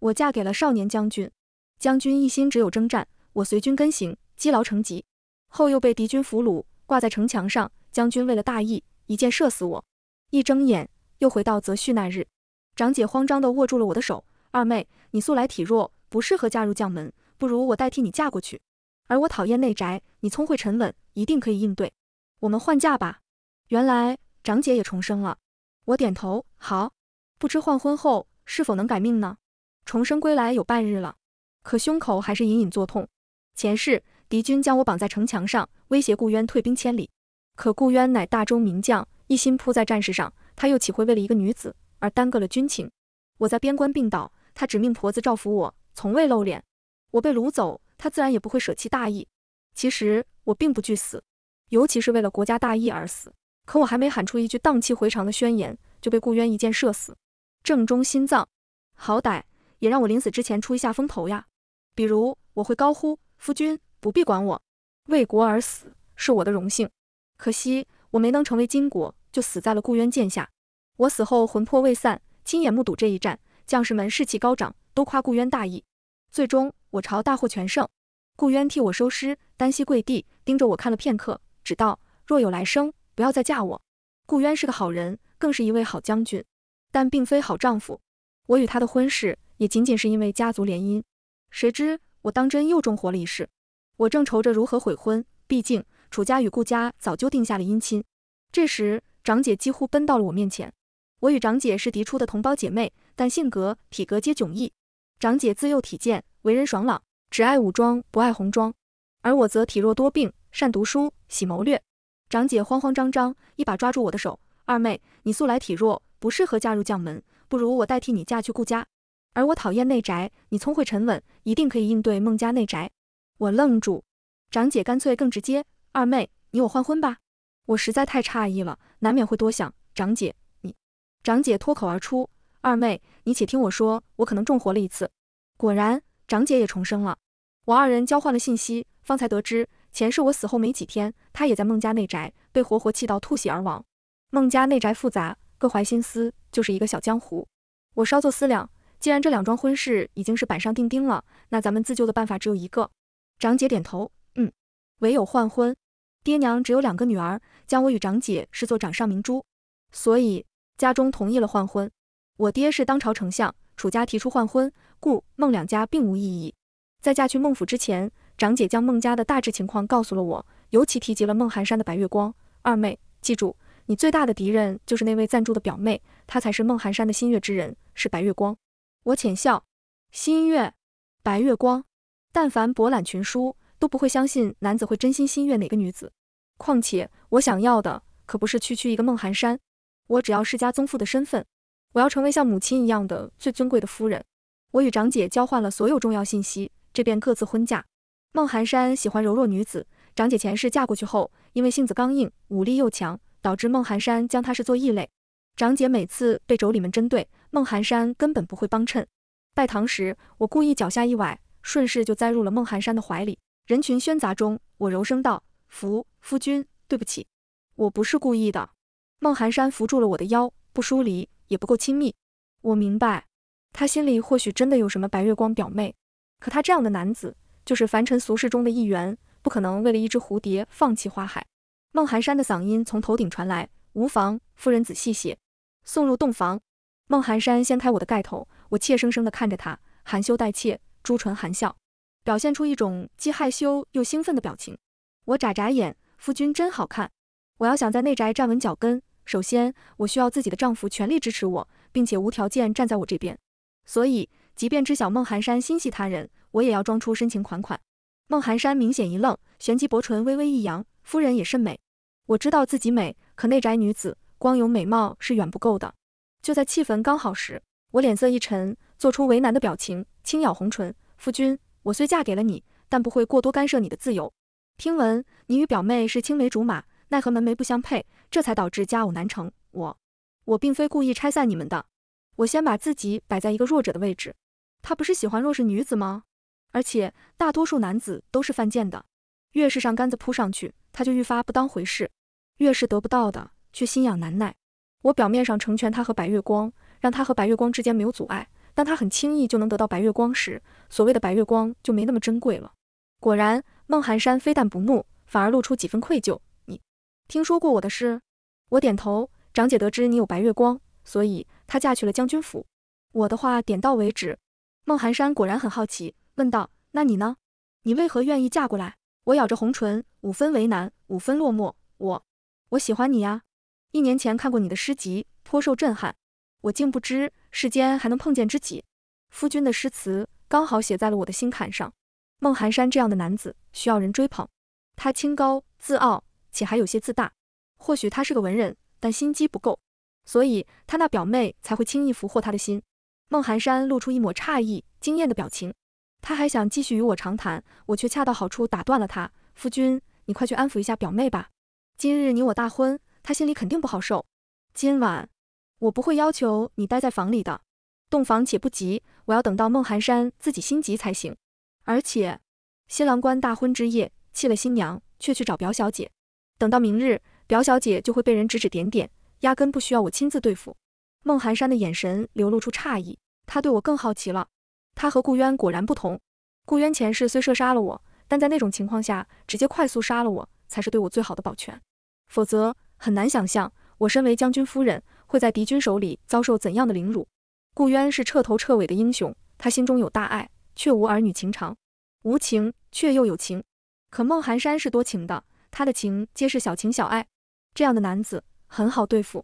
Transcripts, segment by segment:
我嫁给了少年将军，将军一心只有征战，我随军跟行，积劳成疾，后又被敌军俘虏，挂在城墙上。将军为了大义，一箭射死我。一睁眼，又回到择婿那日，长姐慌张地握住了我的手：“二妹，你素来体弱，不适合嫁入将门，不如我代替你嫁过去。而我讨厌内宅，你聪慧沉稳，一定可以应对。我们换嫁吧。”原来长姐也重生了。我点头：“好。”不知换婚后是否能改命呢？重生归来有半日了，可胸口还是隐隐作痛。前世敌军将我绑在城墙上，威胁顾渊退兵千里。可顾渊乃大周名将，一心扑在战事上，他又岂会为了一个女子而耽搁了军情？我在边关病倒，他指命婆子照拂我，从未露脸。我被掳走，他自然也不会舍弃大义。其实我并不惧死，尤其是为了国家大义而死。可我还没喊出一句荡气回肠的宣言，就被顾渊一箭射死，正中心脏。好歹。也让我临死之前出一下风头呀，比如我会高呼：“夫君不必管我，为国而死是我的荣幸。”可惜我没能成为金国，就死在了顾渊剑下。我死后魂魄未散，亲眼目睹这一战，将士们士气高涨，都夸顾渊大义。最终我朝大获全胜，顾渊替我收尸，单膝跪地，盯着我看了片刻，只道：“若有来生，不要再嫁我。”顾渊是个好人，更是一位好将军，但并非好丈夫。我与他的婚事。也仅仅是因为家族联姻，谁知我当真又中活了一世。我正愁着如何悔婚，毕竟楚家与顾家早就定下了姻亲。这时，长姐几乎奔到了我面前。我与长姐是嫡出的同胞姐妹，但性格体格皆迥异。长姐自幼体健，为人爽朗，只爱武装不爱红妆；而我则体弱多病，善读书，喜谋略。长姐慌慌张张，一把抓住我的手：“二妹，你素来体弱，不适合嫁入将门，不如我代替你嫁去顾家。”而我讨厌内宅，你聪慧沉稳，一定可以应对孟家内宅。我愣住，长姐干脆更直接，二妹，你我换婚吧。我实在太诧异了，难免会多想。长姐，你……长姐脱口而出，二妹，你且听我说，我可能重活了一次。果然，长姐也重生了。我二人交换了信息，方才得知，前世我死后没几天，她也在孟家内宅被活活气到吐血而亡。孟家内宅复杂，各怀心思，就是一个小江湖。我稍作思量。既然这两桩婚事已经是板上钉钉了，那咱们自救的办法只有一个。长姐点头，嗯，唯有换婚。爹娘只有两个女儿，将我与长姐视作掌上明珠，所以家中同意了换婚。我爹是当朝丞相，楚家提出换婚，故孟两家并无异议。在嫁去孟府之前，长姐将孟家的大致情况告诉了我，尤其提及了孟寒山的白月光二妹。记住，你最大的敌人就是那位暂住的表妹，她才是孟寒山的心悦之人，是白月光。我浅笑，心悦白月光。但凡博览群书，都不会相信男子会真心心悦哪个女子。况且我想要的可不是区区一个孟寒山，我只要世家宗妇的身份。我要成为像母亲一样的最尊贵的夫人。我与长姐交换了所有重要信息，这便各自婚嫁。孟寒山喜欢柔弱女子，长姐前世嫁过去后，因为性子刚硬，武力又强，导致孟寒山将她是做异类。长姐每次被妯娌们针对。孟寒山根本不会帮衬。拜堂时，我故意脚下一崴，顺势就栽入了孟寒山的怀里。人群喧杂中，我柔声道：“夫夫君，对不起，我不是故意的。”孟寒山扶住了我的腰，不疏离，也不够亲密。我明白，他心里或许真的有什么白月光表妹，可他这样的男子，就是凡尘俗世中的一员，不可能为了一只蝴蝶放弃花海。孟寒山的嗓音从头顶传来：“无妨，夫人仔细些，送入洞房。”孟寒山掀开我的盖头，我怯生生地看着他，含羞带怯，朱唇含笑，表现出一种既害羞又兴奋的表情。我眨眨眼，夫君真好看。我要想在内宅站稳脚跟，首先我需要自己的丈夫全力支持我，并且无条件站在我这边。所以，即便知晓孟寒山心系他人，我也要装出深情款款。孟寒山明显一愣，旋即薄唇微微一扬：“夫人也甚美。”我知道自己美，可内宅女子光有美貌是远不够的。就在气氛刚好时，我脸色一沉，做出为难的表情，轻咬红唇。夫君，我虽嫁给了你，但不会过多干涉你的自由。听闻你与表妹是青梅竹马，奈何门楣不相配，这才导致佳偶难成。我，我并非故意拆散你们的。我先把自己摆在一个弱者的位置。他不是喜欢弱势女子吗？而且大多数男子都是犯贱的，越是上杆子扑上去，他就愈发不当回事；越是得不到的，却心痒难耐。我表面上成全他和白月光，让他和白月光之间没有阻碍。当他很轻易就能得到白月光时，所谓的白月光就没那么珍贵了。果然，孟寒山非但不怒，反而露出几分愧疚。你听说过我的事？我点头。长姐得知你有白月光，所以她嫁去了将军府。我的话点到为止。孟寒山果然很好奇，问道：“那你呢？你为何愿意嫁过来？”我咬着红唇，五分为难，五分落寞。我，我喜欢你呀。一年前看过你的诗集，颇受震撼。我竟不知世间还能碰见知己。夫君的诗词刚好写在了我的心坎上。孟寒山这样的男子，需要人追捧。他清高自傲，且还有些自大。或许他是个文人，但心机不够，所以他那表妹才会轻易俘获他的心。孟寒山露出一抹诧异、惊艳的表情。他还想继续与我长谈，我却恰到好处打断了他。夫君，你快去安抚一下表妹吧。今日你我大婚。他心里肯定不好受。今晚我不会要求你待在房里的，洞房且不急，我要等到孟寒山自己心急才行。而且，新郎官大婚之夜弃了新娘，却去找表小姐，等到明日，表小姐就会被人指指点点，压根不需要我亲自对付。孟寒山的眼神流露出诧异，他对我更好奇了。他和顾渊果然不同。顾渊前世虽射杀了我，但在那种情况下，直接快速杀了我才是对我最好的保全，否则。很难想象，我身为将军夫人，会在敌军手里遭受怎样的凌辱。顾渊是彻头彻尾的英雄，他心中有大爱，却无儿女情长，无情却又有情。可孟寒山是多情的，他的情皆是小情小爱。这样的男子很好对付。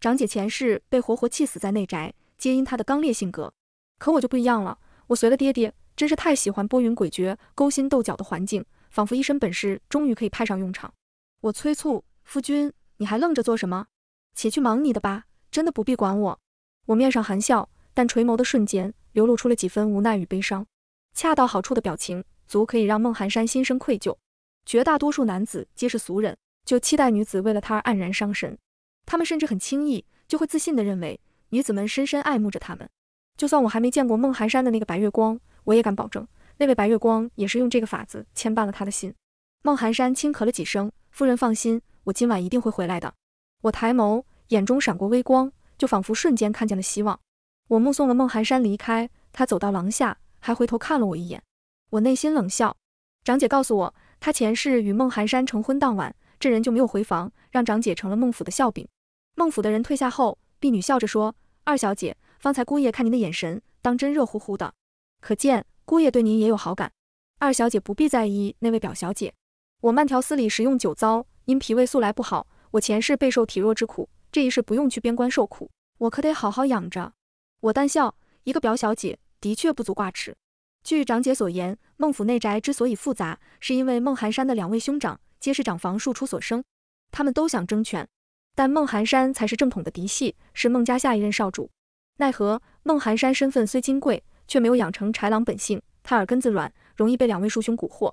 长姐前世被活活气死在内宅，皆因他的刚烈性格。可我就不一样了，我随了爹爹，真是太喜欢波云诡谲、勾心斗角的环境，仿佛一身本事终于可以派上用场。我催促夫君。你还愣着做什么？且去忙你的吧，真的不必管我。我面上含笑，但垂眸的瞬间流露出了几分无奈与悲伤，恰到好处的表情，足可以让孟寒山心生愧疚。绝大多数男子皆是俗人，就期待女子为了他而黯然伤神，他们甚至很轻易就会自信地认为女子们深深爱慕着他们。就算我还没见过孟寒山的那个白月光，我也敢保证那位白月光也是用这个法子牵绊了他的心。孟寒山轻咳了几声，夫人放心。我今晚一定会回来的。我抬眸，眼中闪过微光，就仿佛瞬间看见了希望。我目送了孟寒山离开，他走到廊下，还回头看了我一眼。我内心冷笑。长姐告诉我，她前世与孟寒山成婚当晚，这人就没有回房，让长姐成了孟府的笑柄。孟府的人退下后，婢女笑着说：“二小姐，方才姑爷看您的眼神，当真热乎乎的，可见姑爷对您也有好感。二小姐不必在意那位表小姐。”我慢条斯理食用酒糟，因脾胃素来不好，我前世备受体弱之苦，这一世不用去边关受苦，我可得好好养着。我淡笑，一个表小姐的确不足挂齿。据长姐所言，孟府内宅之所以复杂，是因为孟寒山的两位兄长皆是长房庶出所生，他们都想争权，但孟寒山才是正统的嫡系，是孟家下一任少主。奈何孟寒山身份虽金贵，却没有养成豺狼本性，他耳根子软，容易被两位庶兄蛊惑。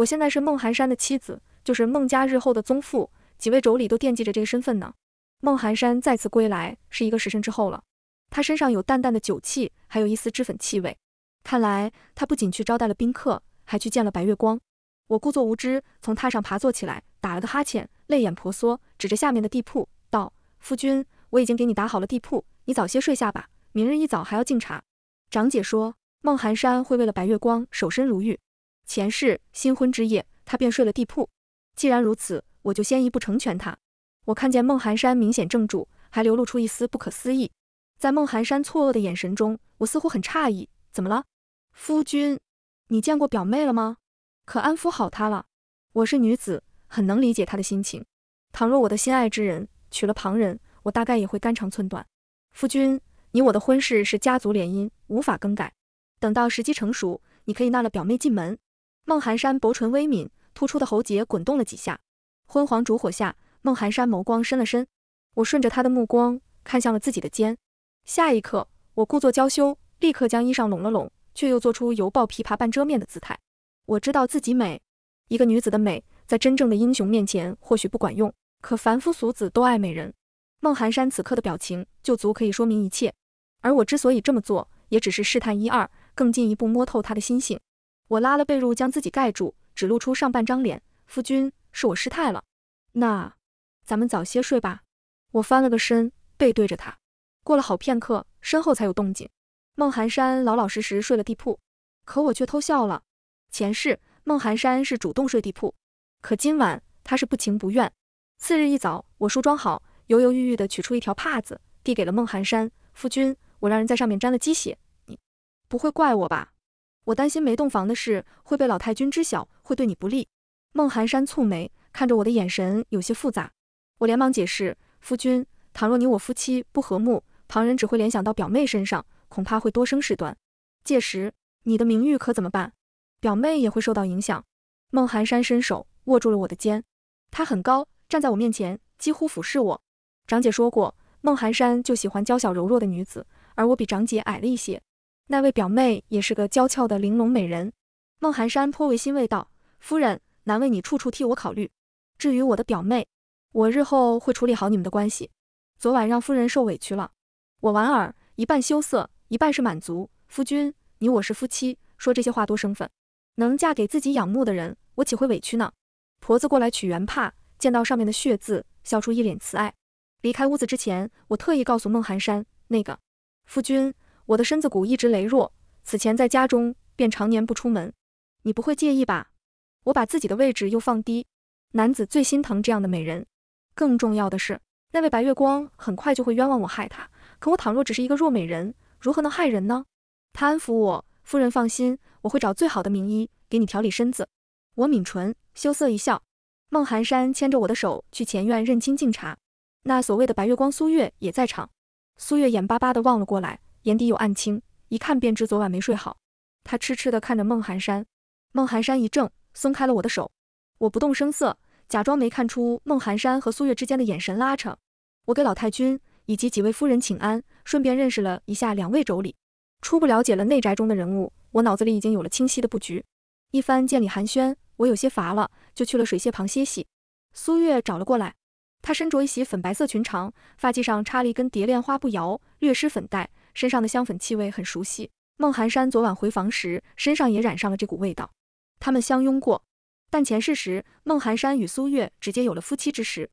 我现在是孟寒山的妻子，就是孟家日后的宗父，几位妯娌都惦记着这个身份呢。孟寒山再次归来是一个时辰之后了，他身上有淡淡的酒气，还有一丝脂粉气味。看来他不仅去招待了宾客，还去见了白月光。我故作无知，从榻上爬坐起来，打了个哈欠，泪眼婆娑，指着下面的地铺道：“夫君，我已经给你打好了地铺，你早些睡下吧，明日一早还要敬茶。”长姐说孟寒山会为了白月光守身如玉。前世新婚之夜，他便睡了地铺。既然如此，我就先一步成全他。我看见孟寒山明显怔住，还流露出一丝不可思议。在孟寒山错愕的眼神中，我似乎很诧异。怎么了，夫君？你见过表妹了吗？可安抚好她了。我是女子，很能理解她的心情。倘若我的心爱之人娶了旁人，我大概也会肝肠寸断。夫君，你我的婚事是家族联姻，无法更改。等到时机成熟，你可以纳了表妹进门。孟寒山薄唇微抿，突出的喉结滚动了几下。昏黄烛火下，孟寒山眸光深了深。我顺着他的目光看向了自己的肩，下一刻，我故作娇羞，立刻将衣裳拢了拢，却又做出犹抱琵琶半遮面的姿态。我知道自己美，一个女子的美，在真正的英雄面前或许不管用，可凡夫俗子都爱美人。孟寒山此刻的表情就足可以说明一切。而我之所以这么做，也只是试探一二，更进一步摸透他的心性。我拉了被褥将自己盖住，只露出上半张脸。夫君，是我失态了。那咱们早些睡吧。我翻了个身，背对着他。过了好片刻，身后才有动静。孟寒山老老实实睡了地铺，可我却偷笑了。前世孟寒山是主动睡地铺，可今晚他是不情不愿。次日一早，我梳妆好，犹犹豫豫地取出一条帕子，递给了孟寒山。夫君，我让人在上面沾了鸡血，你不会怪我吧？我担心没洞房的事会被老太君知晓，会对你不利。孟寒山蹙眉看着我的眼神有些复杂，我连忙解释：夫君，倘若你我夫妻不和睦，旁人只会联想到表妹身上，恐怕会多生事端。届时你的名誉可怎么办？表妹也会受到影响。孟寒山伸手握住了我的肩，他很高，站在我面前几乎俯视我。长姐说过，孟寒山就喜欢娇小柔弱的女子，而我比长姐矮了一些。那位表妹也是个娇俏的玲珑美人，孟寒山颇为欣慰道：“夫人，难为你处处替我考虑。至于我的表妹，我日后会处理好你们的关系。昨晚让夫人受委屈了。”我莞尔，一半羞涩，一半是满足。夫君，你我是夫妻，说这些话多生分。能嫁给自己仰慕的人，我岂会委屈呢？婆子过来取圆帕，见到上面的血字，笑出一脸慈爱。离开屋子之前，我特意告诉孟寒山，那个夫君。我的身子骨一直羸弱，此前在家中便常年不出门，你不会介意吧？我把自己的位置又放低。男子最心疼这样的美人，更重要的是，那位白月光很快就会冤枉我害他。可我倘若只是一个弱美人，如何能害人呢？他安抚我：“夫人放心，我会找最好的名医给你调理身子。”我抿唇，羞涩一笑。孟寒山牵着我的手去前院认亲敬茶，那所谓的白月光苏月也在场。苏月眼巴巴地望了过来。眼底有暗青，一看便知昨晚没睡好。他痴痴地看着孟寒山，孟寒山一怔，松开了我的手。我不动声色，假装没看出孟寒山和苏月之间的眼神拉扯。我给老太君以及几位夫人请安，顺便认识了一下两位妯娌，初步了解了内宅中的人物。我脑子里已经有了清晰的布局。一番见礼寒暄，我有些乏了，就去了水榭旁歇息。苏月找了过来，她身着一袭粉白色裙长，发髻上插了一根蝶恋花步摇，略施粉黛。身上的香粉气味很熟悉，孟寒山昨晚回房时身上也染上了这股味道。他们相拥过，但前世时孟寒山与苏月直接有了夫妻之实。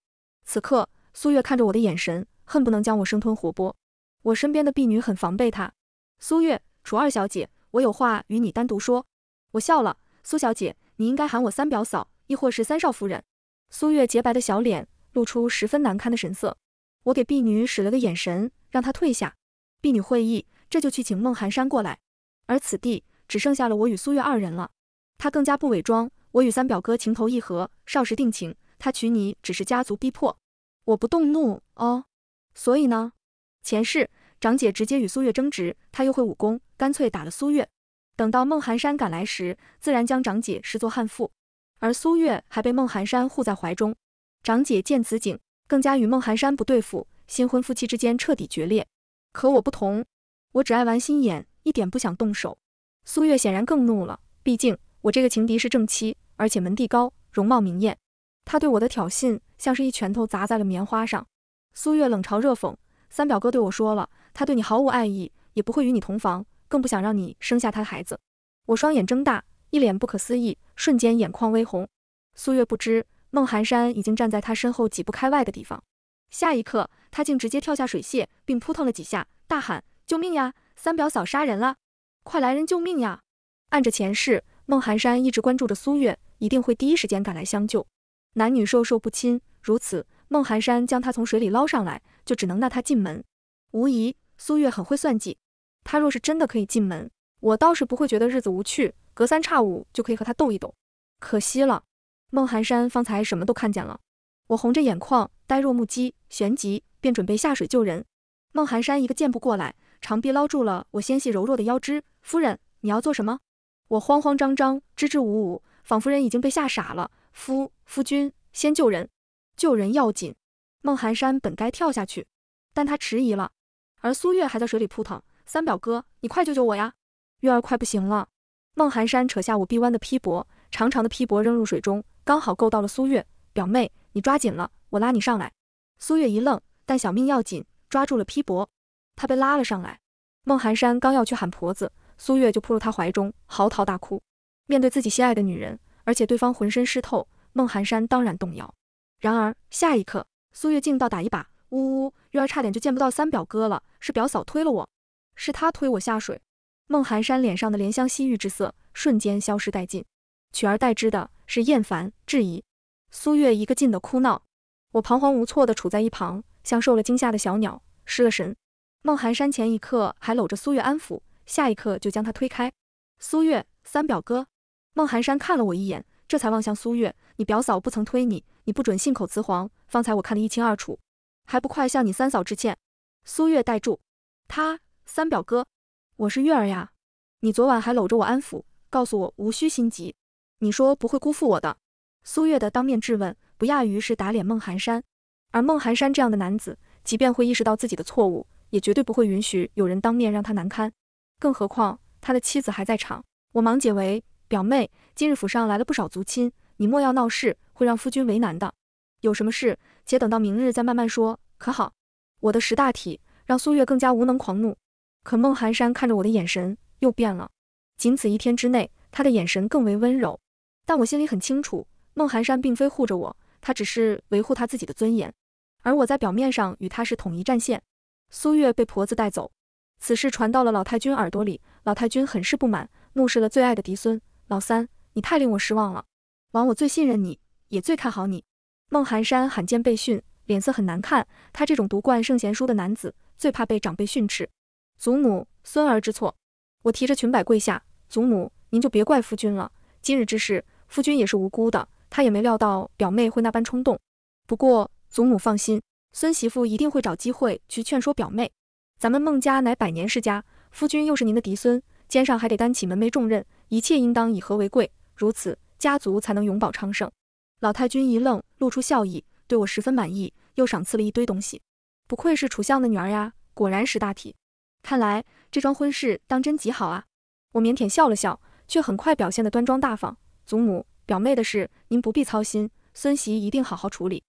此刻苏月看着我的眼神，恨不能将我生吞活剥。我身边的婢女很防备她。苏月，楚二小姐，我有话与你单独说。我笑了，苏小姐，你应该喊我三表嫂，亦或是三少夫人。苏月洁白的小脸露出十分难堪的神色。我给婢女使了个眼神，让她退下。婢女会意，这就去请孟寒山过来。而此地只剩下了我与苏月二人了。他更加不伪装，我与三表哥情投意合，少时定情，他娶你只是家族逼迫。我不动怒哦。所以呢？前世长姐直接与苏月争执，他又会武功，干脆打了苏月。等到孟寒山赶来时，自然将长姐视作悍妇。而苏月还被孟寒山护在怀中。长姐见此景，更加与孟寒山不对付，新婚夫妻之间彻底决裂。可我不同，我只爱玩心眼，一点不想动手。苏月显然更怒了，毕竟我这个情敌是正妻，而且门第高，容貌明艳。他对我的挑衅，像是一拳头砸在了棉花上。苏月冷嘲热讽：“三表哥对我说了，他对你毫无爱意，也不会与你同房，更不想让你生下他的孩子。”我双眼睁大，一脸不可思议，瞬间眼眶微红。苏月不知，孟寒山已经站在他身后几步开外的地方。下一刻。他竟直接跳下水榭，并扑腾了几下，大喊：“救命呀！三表嫂杀人了，快来人救命呀！”按着前世，孟寒山一直关注着苏月，一定会第一时间赶来相救。男女授受不亲，如此，孟寒山将他从水里捞上来，就只能纳他进门。无疑，苏月很会算计。他若是真的可以进门，我倒是不会觉得日子无趣，隔三差五就可以和他斗一斗。可惜了，孟寒山方才什么都看见了，我红着眼眶，呆若木鸡，旋即。便准备下水救人，孟寒山一个箭步过来，长臂捞住了我纤细柔弱的腰肢。夫人，你要做什么？我慌慌张张，支支吾吾，仿佛人已经被吓傻了。夫夫君，先救人，救人要紧。孟寒山本该跳下去，但他迟疑了。而苏月还在水里扑腾。三表哥，你快救救我呀！月儿快不行了。孟寒山扯下我臂弯的披帛，长长的披帛扔入水中，刚好够到了苏月。表妹，你抓紧了，我拉你上来。苏月一愣。但小命要紧，抓住了披帛，他被拉了上来。孟寒山刚要去喊婆子，苏月就扑入他怀中，嚎啕大哭。面对自己心爱的女人，而且对方浑身湿透，孟寒山当然动摇。然而下一刻，苏月竟倒打一把，呜呜，月儿差点就见不到三表哥了。是表嫂推了我，是她推我下水。孟寒山脸上的怜香惜玉之色瞬间消失殆尽，取而代之的是厌烦、质疑。苏月一个劲的哭闹，我彷徨无措的杵在一旁。像受了惊吓的小鸟，失了神。孟寒山前一刻还搂着苏月安抚，下一刻就将他推开。苏月，三表哥。孟寒山看了我一眼，这才望向苏月：“你表嫂不曾推你，你不准信口雌黄。方才我看得一清二楚，还不快向你三嫂致歉？”苏月，待住。他三表哥，我是月儿呀。你昨晚还搂着我安抚，告诉我无需心急，你说不会辜负我的。苏月的当面质问，不亚于是打脸孟寒山。而孟寒山这样的男子，即便会意识到自己的错误，也绝对不会允许有人当面让他难堪。更何况他的妻子还在场。我忙解围：“表妹，今日府上来了不少族亲，你莫要闹事，会让夫君为难的。有什么事，且等到明日再慢慢说，可好？”我的识大体，让苏月更加无能狂怒。可孟寒山看着我的眼神又变了。仅此一天之内，他的眼神更为温柔。但我心里很清楚，孟寒山并非护着我。他只是维护他自己的尊严，而我在表面上与他是统一战线。苏月被婆子带走，此事传到了老太君耳朵里，老太君很是不满，怒视了最爱的嫡孙老三，你太令我失望了，枉我最信任你，也最看好你。孟寒山罕见被训，脸色很难看。他这种读惯圣贤书的男子，最怕被长辈训斥。祖母，孙儿知错。我提着裙摆跪下，祖母，您就别怪夫君了。今日之事，夫君也是无辜的。他也没料到表妹会那般冲动，不过祖母放心，孙媳妇一定会找机会去劝说表妹。咱们孟家乃百年世家，夫君又是您的嫡孙，肩上还得担起门楣重任，一切应当以和为贵，如此家族才能永保昌盛。老太君一愣，露出笑意，对我十分满意，又赏赐了一堆东西。不愧是楚相的女儿呀，果然识大体。看来这桩婚事当真极好啊！我腼腆笑了笑，却很快表现得端庄大方。祖母。表妹的事，您不必操心，孙媳一定好好处理。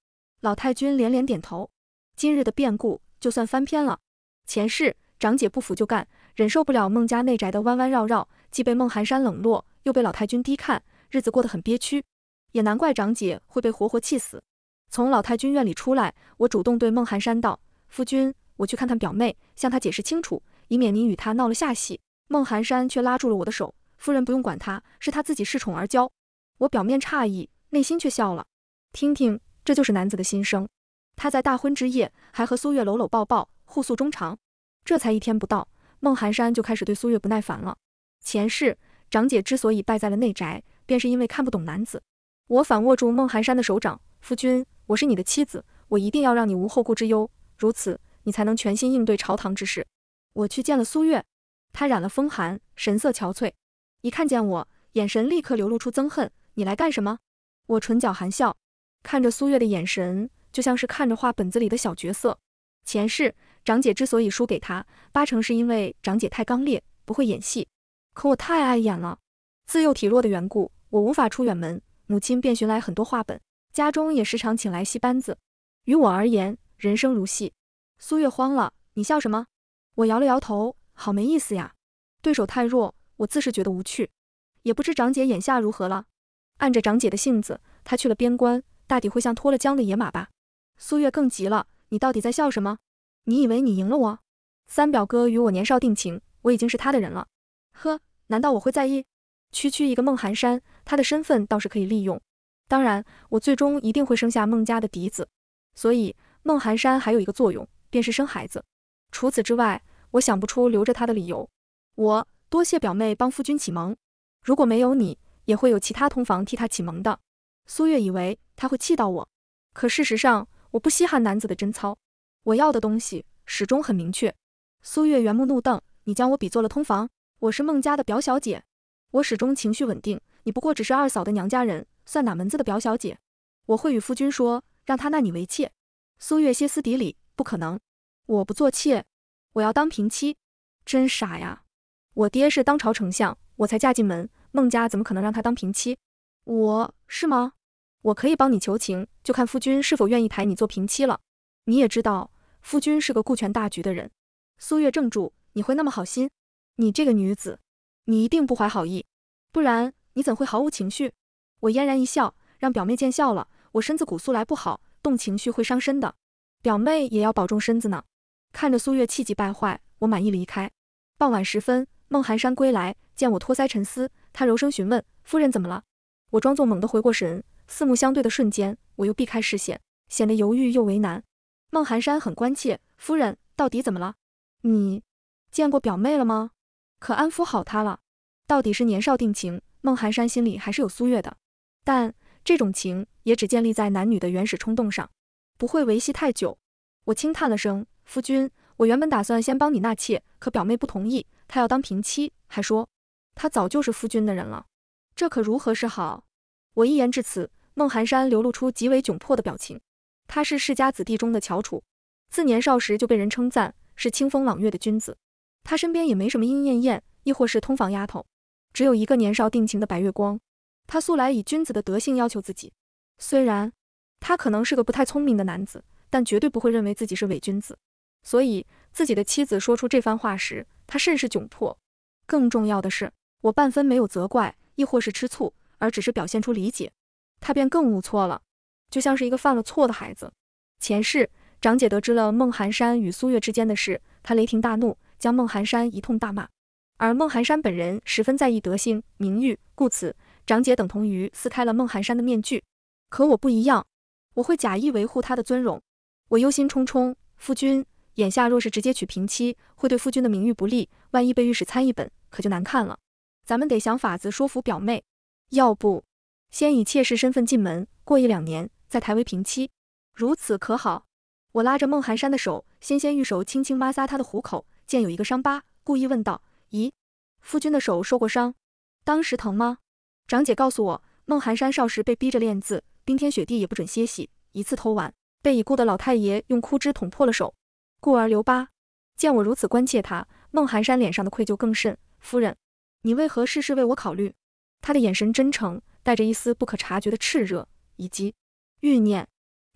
老太君连连点头。今日的变故就算翻篇了。前世长姐不服就干，忍受不了孟家内宅的弯弯绕绕，既被孟寒山冷落，又被老太君低看，日子过得很憋屈，也难怪长姐会被活活气死。从老太君院里出来，我主动对孟寒山道：“夫君，我去看看表妹，向她解释清楚，以免您与她闹了下戏。”孟寒山却拉住了我的手：“夫人不用管她，是她自己恃宠而骄。”我表面诧异，内心却笑了。听听，这就是男子的心声。他在大婚之夜还和苏月搂搂抱抱，互诉衷肠。这才一天不到，孟寒山就开始对苏月不耐烦了。前世长姐之所以败在了内宅，便是因为看不懂男子。我反握住孟寒山的手掌，夫君，我是你的妻子，我一定要让你无后顾之忧，如此你才能全心应对朝堂之事。我去见了苏月，她染了风寒，神色憔悴。一看见我，眼神立刻流露出憎恨。你来干什么？我唇角含笑，看着苏月的眼神就像是看着画本子里的小角色。前世长姐之所以输给他，八成是因为长姐太刚烈，不会演戏。可我太爱演了，自幼体弱的缘故，我无法出远门，母亲便寻来很多画本，家中也时常请来戏班子。于我而言，人生如戏。苏月慌了，你笑什么？我摇了摇头，好没意思呀。对手太弱，我自是觉得无趣。也不知长姐眼下如何了。按着长姐的性子，她去了边关，大抵会像脱了缰的野马吧。苏月更急了：“你到底在笑什么？你以为你赢了我？三表哥与我年少定情，我已经是他的人了。呵，难道我会在意？区区一个孟寒山，他的身份倒是可以利用。当然，我最终一定会生下孟家的嫡子。所以，孟寒山还有一个作用，便是生孩子。除此之外，我想不出留着他的理由。我多谢表妹帮夫君启蒙，如果没有你……也会有其他通房替他启蒙的。苏月以为他会气到我，可事实上，我不稀罕男子的贞操，我要的东西始终很明确。苏月圆目怒瞪：“你将我比作了通房，我是孟家的表小姐，我始终情绪稳定。你不过只是二嫂的娘家人，算哪门子的表小姐？我会与夫君说，让他纳你为妾。”苏月歇斯底里：“不可能！我不做妾，我要当平妻。真傻呀！我爹是当朝丞相，我才嫁进门。”孟家怎么可能让他当平妻？我是吗？我可以帮你求情，就看夫君是否愿意抬你做平妻了。你也知道，夫君是个顾全大局的人。苏月怔住，你会那么好心？你这个女子，你一定不怀好意，不然你怎会毫无情绪？我嫣然一笑，让表妹见笑了。我身子骨素来不好，动情绪会伤身的。表妹也要保重身子呢。看着苏月气急败坏，我满意离开。傍晚时分，孟寒山归来，见我托腮沉思。他柔声询问：“夫人怎么了？”我装作猛地回过神，四目相对的瞬间，我又避开视线，显得犹豫又为难。孟寒山很关切：“夫人到底怎么了？你见过表妹了吗？可安抚好她了？到底是年少定情，孟寒山心里还是有苏月的，但这种情也只建立在男女的原始冲动上，不会维系太久。”我轻叹了声：“夫君，我原本打算先帮你纳妾，可表妹不同意，她要当平妻，还说。”他早就是夫君的人了，这可如何是好？我一言至此，孟寒山流露出极为窘迫的表情。他是世家子弟中的翘楚，自年少时就被人称赞是清风朗月的君子。他身边也没什么莺莺燕燕，亦或是通房丫头，只有一个年少定情的白月光。他素来以君子的德性要求自己，虽然他可能是个不太聪明的男子，但绝对不会认为自己是伪君子。所以自己的妻子说出这番话时，他甚是窘迫。更重要的是。我半分没有责怪，亦或是吃醋，而只是表现出理解，他便更无错了，就像是一个犯了错的孩子。前世长姐得知了孟寒山与苏月之间的事，她雷霆大怒，将孟寒山一通大骂。而孟寒山本人十分在意德行名誉，故此长姐等同于撕开了孟寒山的面具。可我不一样，我会假意维护他的尊荣。我忧心忡忡，夫君，眼下若是直接娶平妻，会对夫君的名誉不利，万一被御史参一本，可就难看了。咱们得想法子说服表妹，要不先以妾室身份进门，过一两年再抬为平妻，如此可好？我拉着孟寒山的手，纤纤玉手轻轻摩挲他的虎口，见有一个伤疤，故意问道：“咦，夫君的手受过伤，当时疼吗？”长姐告诉我，孟寒山少时被逼着练字，冰天雪地也不准歇息，一次偷玩，被已故的老太爷用枯枝捅破了手，故而留疤。见我如此关切他，孟寒山脸上的愧疚更甚，夫人。你为何事事为我考虑？他的眼神真诚，带着一丝不可察觉的炽热以及欲念。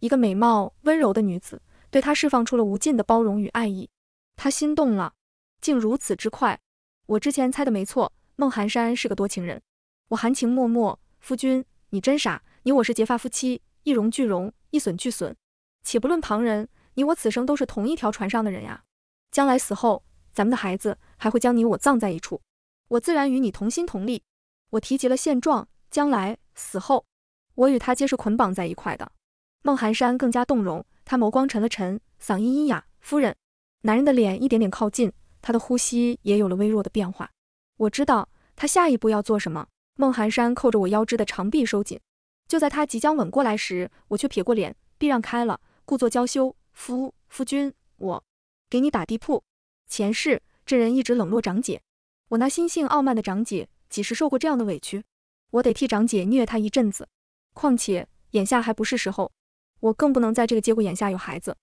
一个美貌温柔的女子对他释放出了无尽的包容与爱意，他心动了，竟如此之快。我之前猜的没错，孟寒山是个多情人。我含情脉脉，夫君，你真傻，你我是结发夫妻，一荣俱荣，一损俱损。且不论旁人，你我此生都是同一条船上的人呀，将来死后，咱们的孩子还会将你我葬在一处。我自然与你同心同力。我提及了现状、将来、死后，我与他皆是捆绑在一块的。孟寒山更加动容，他眸光沉了沉，嗓音阴哑。夫人，男人的脸一点点靠近，他的呼吸也有了微弱的变化。我知道他下一步要做什么。孟寒山扣着我腰肢的长臂收紧，就在他即将吻过来时，我却撇过脸避让开了，故作娇羞。夫夫君，我给你打地铺。前世这人一直冷落长姐。我那心性傲慢的长姐，几时受过这样的委屈？我得替长姐虐她一阵子。况且眼下还不是时候，我更不能在这个节骨眼下有孩子。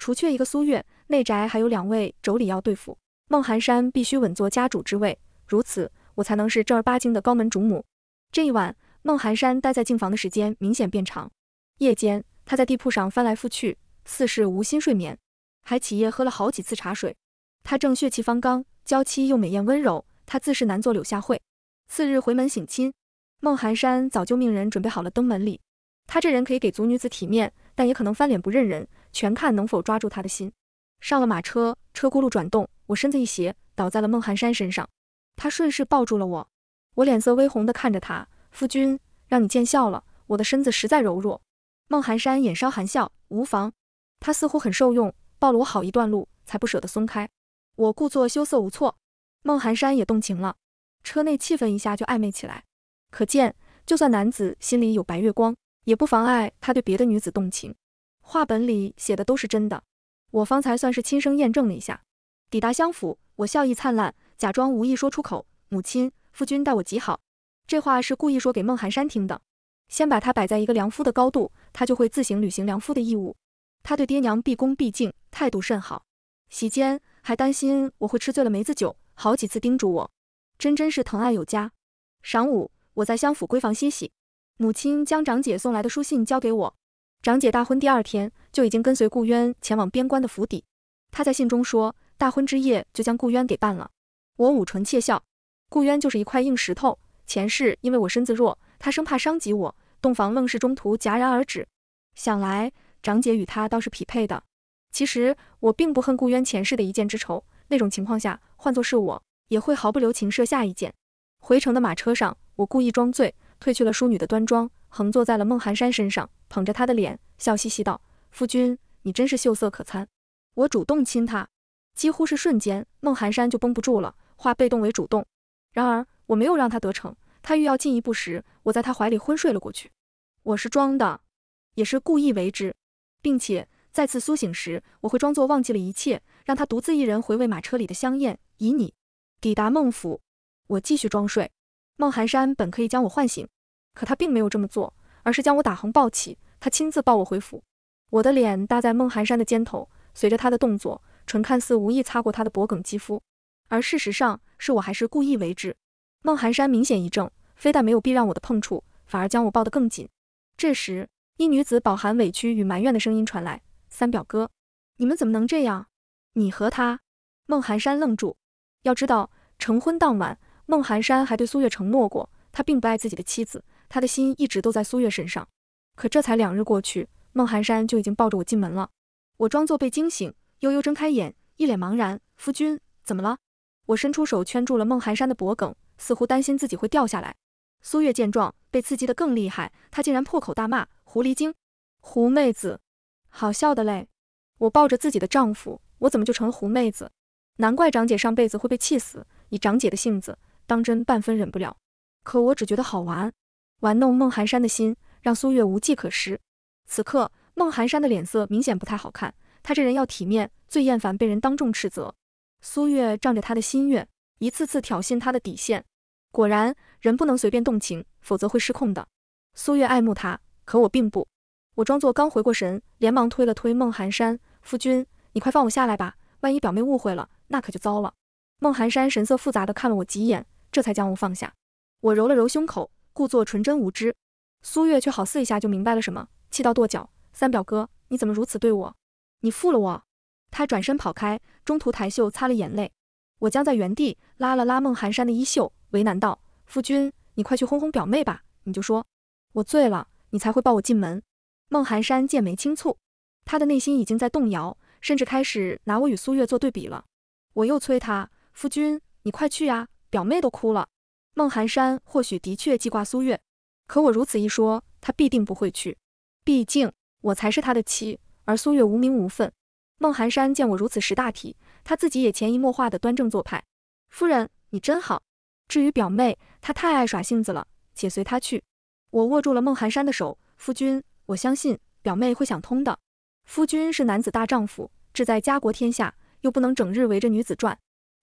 除却一个苏月，内宅还有两位妯娌要对付，孟寒山必须稳坐家主之位，如此我才能是正儿八经的高门主母。这一晚，孟寒山待在静房的时间明显变长。夜间，他在地铺上翻来覆去，似是无心睡眠，还起夜喝了好几次茶水。他正血气方刚，娇妻又美艳温柔。他自是难做柳下惠。次日回门省亲，孟寒山早就命人准备好了登门礼。他这人可以给族女子体面，但也可能翻脸不认人，全看能否抓住他的心。上了马车，车轱辘转动，我身子一斜，倒在了孟寒山身上。他顺势抱住了我，我脸色微红的看着他，夫君，让你见笑了，我的身子实在柔弱。孟寒山眼梢含笑，无妨。他似乎很受用，抱了我好一段路，才不舍得松开。我故作羞涩无措。孟寒山也动情了，车内气氛一下就暧昧起来。可见，就算男子心里有白月光，也不妨碍他对别的女子动情。话本里写的都是真的，我方才算是亲身验证了一下。抵达相府，我笑意灿烂，假装无意说出口：“母亲、夫君待我极好。”这话是故意说给孟寒山听的，先把他摆在一个良夫的高度，他就会自行履行良夫的义务。他对爹娘毕恭毕敬，态度甚好。席间还担心我会吃醉了梅子酒。好几次叮嘱我，真真是疼爱有加。晌午，我在相府闺房歇息，母亲将长姐送来的书信交给我。长姐大婚第二天就已经跟随顾渊前往边关的府邸。她在信中说，大婚之夜就将顾渊给办了。我捂唇窃笑，顾渊就是一块硬石头。前世因为我身子弱，他生怕伤及我，洞房愣是中途戛然而止。想来，长姐与他倒是匹配的。其实我并不恨顾渊前世的一箭之仇。那种情况下，换作是我，也会毫不留情射下一箭。回城的马车上，我故意装醉，褪去了淑女的端庄，横坐在了孟寒山身上，捧着他的脸，笑嘻嘻道：“夫君，你真是秀色可餐。”我主动亲他，几乎是瞬间，孟寒山就绷不住了，化被动为主动。然而我没有让他得逞，他欲要进一步时，我在他怀里昏睡了过去。我是装的，也是故意为之，并且。再次苏醒时，我会装作忘记了一切，让他独自一人回味马车里的香艳。以你抵达孟府，我继续装睡。孟寒山本可以将我唤醒，可他并没有这么做，而是将我打横抱起，他亲自抱我回府。我的脸搭在孟寒山的肩头，随着他的动作，唇看似无意擦过他的脖颈肌肤，而事实上是我还是故意为之。孟寒山明显一怔，非但没有避让我的碰触，反而将我抱得更紧。这时，一女子饱含委屈与埋怨的声音传来。三表哥，你们怎么能这样？你和他，孟寒山愣住。要知道，成婚当晚，孟寒山还对苏月承诺过，他并不爱自己的妻子，他的心一直都在苏月身上。可这才两日过去，孟寒山就已经抱着我进门了。我装作被惊醒，悠悠睁开眼，一脸茫然。夫君，怎么了？我伸出手圈住了孟寒山的脖颈，似乎担心自己会掉下来。苏月见状，被刺激得更厉害，她竟然破口大骂：“狐狸精，狐妹子！”好笑的嘞！我抱着自己的丈夫，我怎么就成了狐妹子？难怪长姐上辈子会被气死。以长姐的性子，当真半分忍不了。可我只觉得好玩，玩弄孟寒山的心，让苏月无计可施。此刻，孟寒山的脸色明显不太好看。他这人要体面，最厌烦被人当众斥责。苏月仗着他的心愿，一次次挑衅他的底线。果然，人不能随便动情，否则会失控的。苏月爱慕他，可我并不。我装作刚回过神，连忙推了推孟寒山，夫君，你快放我下来吧，万一表妹误会了，那可就糟了。孟寒山神色复杂的看了我几眼，这才将我放下。我揉了揉胸口，故作纯真无知。苏月却好似一下就明白了什么，气到跺脚，三表哥，你怎么如此对我？你负了我！他转身跑开，中途抬袖擦了眼泪。我僵在原地，拉了拉孟寒山的衣袖，为难道，夫君，你快去哄哄表妹吧，你就说我醉了，你才会抱我进门。孟寒山剑眉轻蹙，他的内心已经在动摇，甚至开始拿我与苏月做对比了。我又催他：“夫君，你快去啊，表妹都哭了。”孟寒山或许的确记挂苏月，可我如此一说，他必定不会去。毕竟我才是他的妻，而苏月无名无份。孟寒山见我如此识大体，他自己也潜移默化的端正做派。夫人，你真好。至于表妹，她太爱耍性子了，且随她去。我握住了孟寒山的手，夫君。我相信表妹会想通的。夫君是男子大丈夫，志在家国天下，又不能整日围着女子转。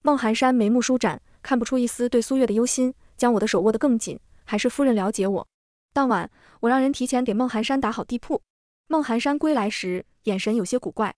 孟寒山眉目舒展，看不出一丝对苏月的忧心，将我的手握得更紧。还是夫人了解我。当晚，我让人提前给孟寒山打好地铺。孟寒山归来时，眼神有些古怪。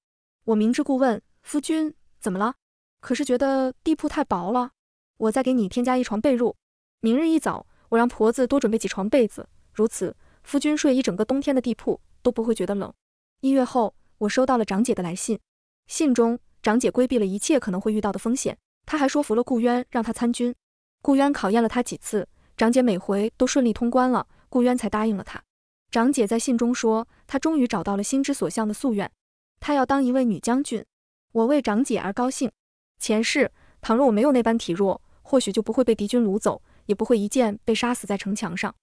我明知故问：夫君怎么了？可是觉得地铺太薄了，我再给你添加一床被褥。明日一早，我让婆子多准备几床被子，如此。夫君睡一整个冬天的地铺都不会觉得冷。一月后，我收到了长姐的来信。信中，长姐规避了一切可能会遇到的风险，她还说服了顾渊让他参军。顾渊考验了他几次，长姐每回都顺利通关了，顾渊才答应了他。长姐在信中说，她终于找到了心之所向的夙愿，她要当一位女将军。我为长姐而高兴。前世，倘若我没有那般体弱，或许就不会被敌军掳走，也不会一剑被杀死在城墙上。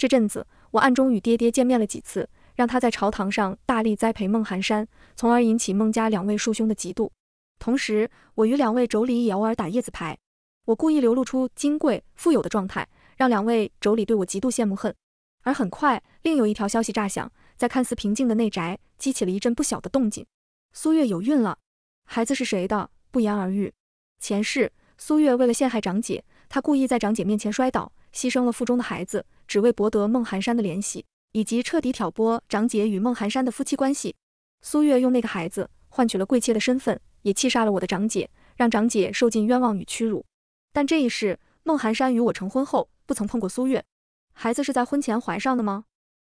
这阵子，我暗中与爹爹见面了几次，让他在朝堂上大力栽培孟寒山，从而引起孟家两位庶兄的嫉妒。同时，我与两位妯娌也偶尔打叶子牌，我故意流露出金贵富有的状态，让两位妯娌对我极度羡慕恨。而很快，另有一条消息炸响，在看似平静的内宅，激起了一阵不小的动静。苏月有孕了，孩子是谁的，不言而喻。前世，苏月为了陷害长姐，她故意在长姐面前摔倒。牺牲了腹中的孩子，只为博得孟寒山的怜惜，以及彻底挑拨长姐与孟寒山的夫妻关系。苏月用那个孩子换取了贵妾的身份，也气杀了我的长姐，让长姐受尽冤枉与屈辱。但这一世，孟寒山与我成婚后，不曾碰过苏月。孩子是在婚前怀上的吗？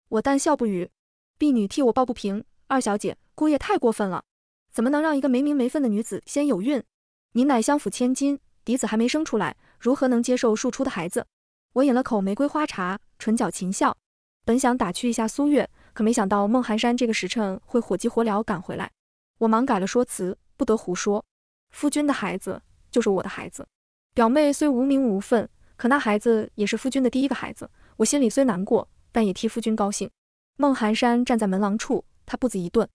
我淡笑不语。婢女替我抱不平，二小姐，姑爷太过分了，怎么能让一个没名没分的女子先有孕？您乃相府千金，嫡子还没生出来，如何能接受庶出的孩子？我饮了口玫瑰花茶，唇角噙笑。本想打趣一下苏月，可没想到孟寒山这个时辰会火急火燎赶回来，我忙改了说辞，不得胡说。夫君的孩子就是我的孩子，表妹虽无名无份，可那孩子也是夫君的第一个孩子。我心里虽难过，但也替夫君高兴。孟寒山站在门廊处，他步子一顿，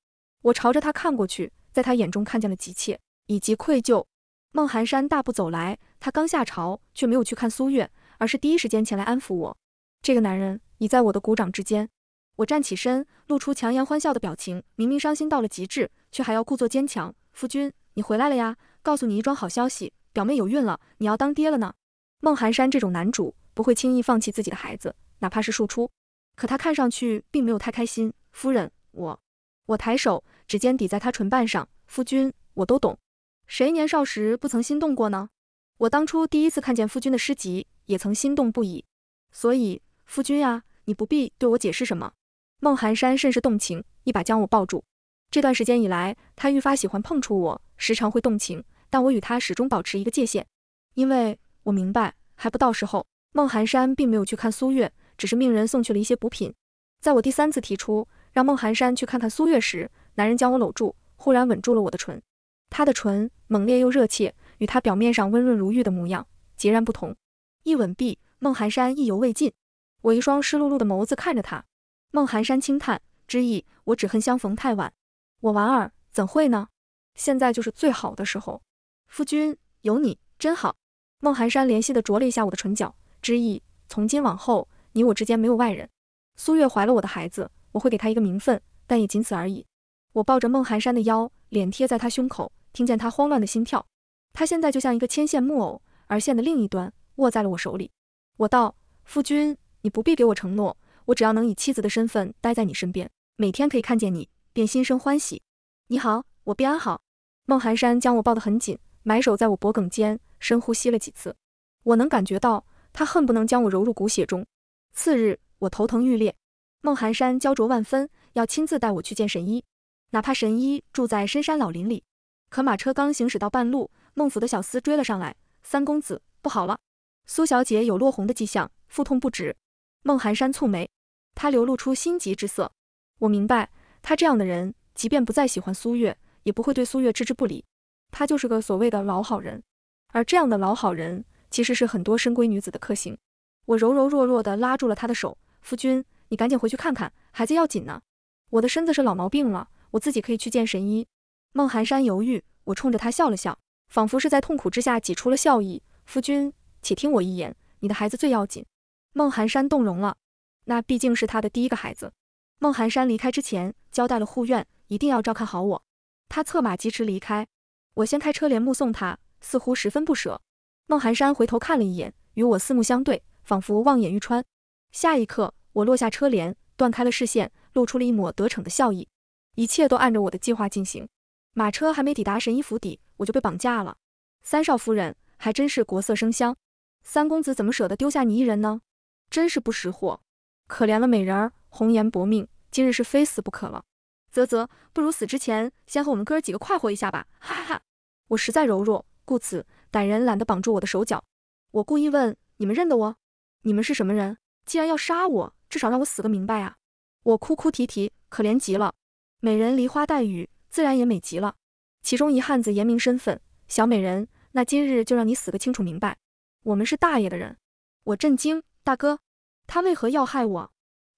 我朝着他看过去，在他眼中看见了急切以及愧疚。孟寒山大步走来，他刚下朝，却没有去看苏月。而是第一时间前来安抚我。这个男人已在我的鼓掌之间。我站起身，露出强颜欢笑的表情。明明伤心到了极致，却还要故作坚强。夫君，你回来了呀！告诉你一桩好消息，表妹有孕了，你要当爹了呢。孟寒山这种男主不会轻易放弃自己的孩子，哪怕是庶出。可他看上去并没有太开心。夫人，我……我抬手指尖抵在他唇瓣上。夫君，我都懂。谁年少时不曾心动过呢？我当初第一次看见夫君的诗集。也曾心动不已，所以夫君啊，你不必对我解释什么。孟寒山甚是动情，一把将我抱住。这段时间以来，他愈发喜欢碰触我，时常会动情，但我与他始终保持一个界限，因为我明白还不到时候。孟寒山并没有去看苏月，只是命人送去了一些补品。在我第三次提出让孟寒山去看看苏月时，男人将我搂住，忽然吻住了我的唇。他的唇猛烈又热切，与他表面上温润如玉的模样截然不同。一吻毕，孟寒山意犹未尽。我一双湿漉漉的眸子看着他，孟寒山轻叹，之意我只恨相逢太晚。我莞尔，怎会呢？现在就是最好的时候，夫君有你真好。孟寒山怜惜的啄了一下我的唇角，之意从今往后，你我之间没有外人。苏月怀了我的孩子，我会给她一个名分，但也仅此而已。我抱着孟寒山的腰，脸贴在他胸口，听见他慌乱的心跳。他现在就像一个牵线木偶，而线的另一端。握在了我手里，我道：“夫君，你不必给我承诺，我只要能以妻子的身份待在你身边，每天可以看见你，便心生欢喜。”你好，我便安好。孟寒山将我抱得很紧，埋首在我脖颈间，深呼吸了几次。我能感觉到他恨不能将我揉入骨血中。次日，我头疼欲裂，孟寒山焦灼万分，要亲自带我去见神医，哪怕神医住在深山老林里。可马车刚行驶到半路，孟府的小厮追了上来：“三公子，不好了！”苏小姐有落红的迹象，腹痛不止。孟寒山蹙眉，他流露出心急之色。我明白，他这样的人，即便不再喜欢苏月，也不会对苏月置之不理。他就是个所谓的老好人，而这样的老好人，其实是很多深闺女子的克星。我柔柔弱弱地拉住了他的手，夫君，你赶紧回去看看，孩子要紧呢。我的身子是老毛病了，我自己可以去见神医。孟寒山犹豫，我冲着他笑了笑，仿佛是在痛苦之下挤出了笑意。夫君。且听我一言，你的孩子最要紧。孟寒山动容了，那毕竟是他的第一个孩子。孟寒山离开之前交代了护院，一定要照看好我。他策马疾驰离开，我掀开车帘目送他，似乎十分不舍。孟寒山回头看了一眼，与我四目相对，仿佛望眼欲穿。下一刻，我落下车帘，断开了视线，露出了一抹得逞的笑意。一切都按着我的计划进行，马车还没抵达神医府邸，我就被绑架了。三少夫人还真是国色生香。三公子怎么舍得丢下你一人呢？真是不识货，可怜了美人儿，红颜薄命，今日是非死不可了。啧啧，不如死之前先和我们哥儿几个快活一下吧！哈哈哈！我实在柔弱，故此歹人懒得绑住我的手脚。我故意问你们认得我？你们是什么人？既然要杀我，至少让我死个明白啊！我哭哭啼啼，可怜极了。美人梨花带雨，自然也美极了。其中一汉子言明身份：小美人，那今日就让你死个清楚明白。我们是大爷的人，我震惊。大哥，他为何要害我？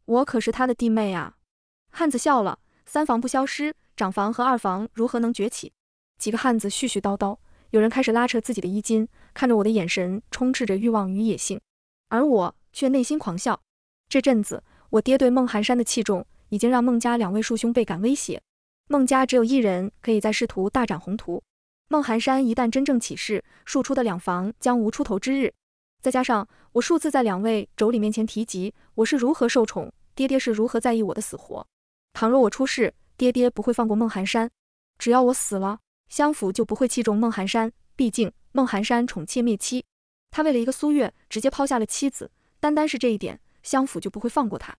我可是他的弟妹啊！汉子笑了，三房不消失，长房和二房如何能崛起？几个汉子絮絮叨叨，有人开始拉扯自己的衣襟，看着我的眼神充斥着欲望与野性，而我却内心狂笑。这阵子，我爹对孟寒山的器重，已经让孟家两位庶兄倍感威胁。孟家只有一人可以在仕途大展宏图。孟寒山一旦真正起事，庶出的两房将无出头之日。再加上我数次在两位妯娌面前提及我是如何受宠，爹爹是如何在意我的死活。倘若我出事，爹爹不会放过孟寒山。只要我死了，相府就不会器重孟寒山。毕竟孟寒山宠妾灭妻，他为了一个苏月直接抛下了妻子，单单是这一点，相府就不会放过他。